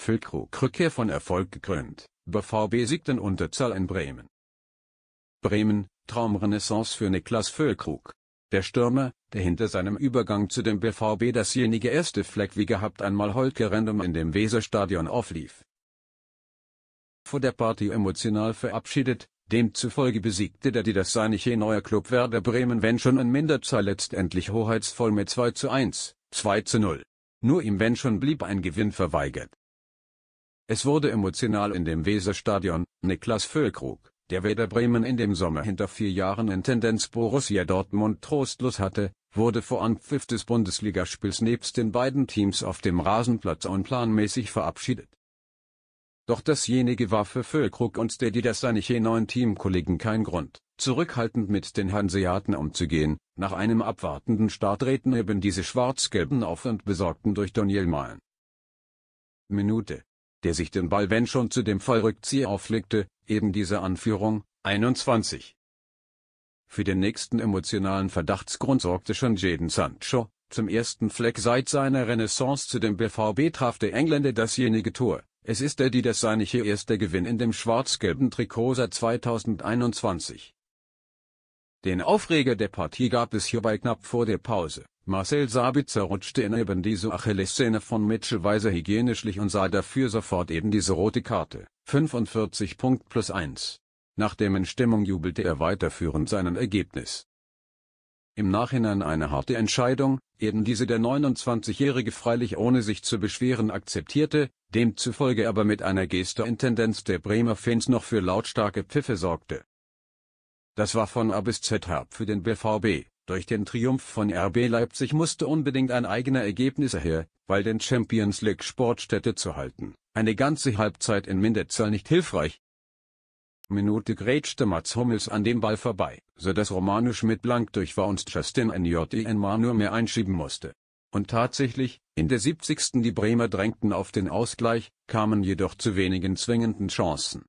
Füllkrug Rückkehr von Erfolg gekrönt, BVB siegten Unterzahl in Bremen. Bremen, Traumrenaissance für Niklas Füllkrug. Der Stürmer, der hinter seinem Übergang zu dem BVB dasjenige erste Fleck wie gehabt einmal Holger Random in dem Weserstadion auflief. Vor der Party emotional verabschiedet, demzufolge besiegte der die das seinige neue Club Werder Bremen wenn schon in Minderzahl letztendlich hoheitsvoll mit 2 zu 1, 2 zu 0. Nur ihm wenn schon blieb ein Gewinn verweigert. Es wurde emotional in dem Weserstadion. Niklas Füllkrug, der Werder Bremen in dem Sommer hinter vier Jahren in Tendenz Borussia Dortmund trostlos hatte, wurde vor Anpfiff des Bundesligaspiels nebst den beiden Teams auf dem Rasenplatz unplanmäßig verabschiedet. Doch dasjenige war für Füllkrug und der die das seine neuen Teamkollegen kein Grund, zurückhaltend mit den Hanseaten umzugehen. Nach einem abwartenden Start drehten eben diese Schwarz-Gelben auf und besorgten durch Daniel Malen. Minute der sich den Ball wenn schon zu dem Fallrückzieher auflegte, eben diese Anführung, 21. Für den nächsten emotionalen Verdachtsgrund sorgte schon Jaden Sancho, zum ersten Fleck seit seiner Renaissance zu dem BVB traf der Engländer dasjenige Tor, es ist er die das seinige erste Gewinn in dem schwarz-gelben Trikot seit 2021. Den Aufreger der Partie gab es hierbei knapp vor der Pause, Marcel Sabitzer rutschte in eben diese Achillessehne von Mitchell Weiser hygienischlich und sah dafür sofort eben diese rote Karte. 45 Punkt plus 1. Nachdem in Stimmung jubelte er weiterführend seinen Ergebnis. Im Nachhinein eine harte Entscheidung, eben diese der 29-Jährige freilich ohne sich zu beschweren akzeptierte, demzufolge aber mit einer Geste Intendenz der Bremer Fans noch für lautstarke Pfiffe sorgte. Das war von A bis Z herb für den BVB, durch den Triumph von RB Leipzig musste unbedingt ein eigener Ergebnis her, weil den Champions League Sportstätte zu halten, eine ganze Halbzeit in Minderzahl nicht hilfreich. Minute grätschte Mats Hummels an dem Ball vorbei, so dass Romano Schmidt blank durch war und Justin Njotien-Mar nur mehr einschieben musste. Und tatsächlich, in der 70. die Bremer drängten auf den Ausgleich, kamen jedoch zu wenigen zwingenden Chancen.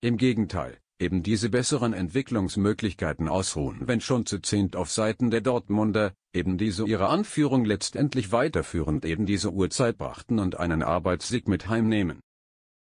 Im Gegenteil, eben diese besseren Entwicklungsmöglichkeiten ausruhen, wenn schon zu zehnt auf Seiten der Dortmunder, eben diese ihre Anführung letztendlich weiterführend eben diese Uhrzeit brachten und einen Arbeitssieg mit heimnehmen